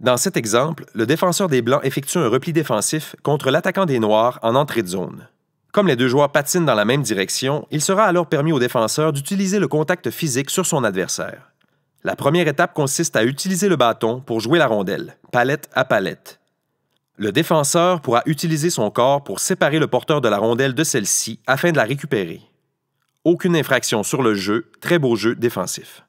Dans cet exemple, le défenseur des Blancs effectue un repli défensif contre l'attaquant des Noirs en entrée de zone. Comme les deux joueurs patinent dans la même direction, il sera alors permis au défenseur d'utiliser le contact physique sur son adversaire. La première étape consiste à utiliser le bâton pour jouer la rondelle, palette à palette. Le défenseur pourra utiliser son corps pour séparer le porteur de la rondelle de celle-ci afin de la récupérer. Aucune infraction sur le jeu, très beau jeu défensif.